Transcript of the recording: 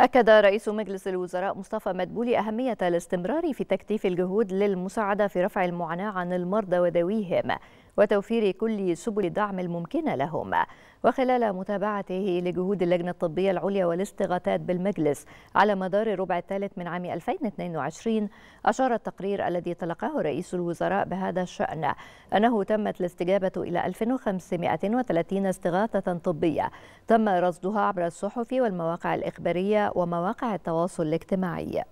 أكد رئيس مجلس الوزراء مصطفى مدبولي أهمية الاستمرار في تكثيف الجهود للمساعدة في رفع المعاناة عن المرضى وذويهم وتوفير كل سبل الدعم الممكنة لهم وخلال متابعته لجهود اللجنة الطبية العليا والاستغاثات بالمجلس على مدار الربع الثالث من عام 2022 أشار التقرير الذي تلقاه رئيس الوزراء بهذا الشأن أنه تمت الاستجابة إلى 1530 استغاثة طبية تم رصدها عبر الصحف والمواقع الإخبارية ومواقع التواصل الاجتماعي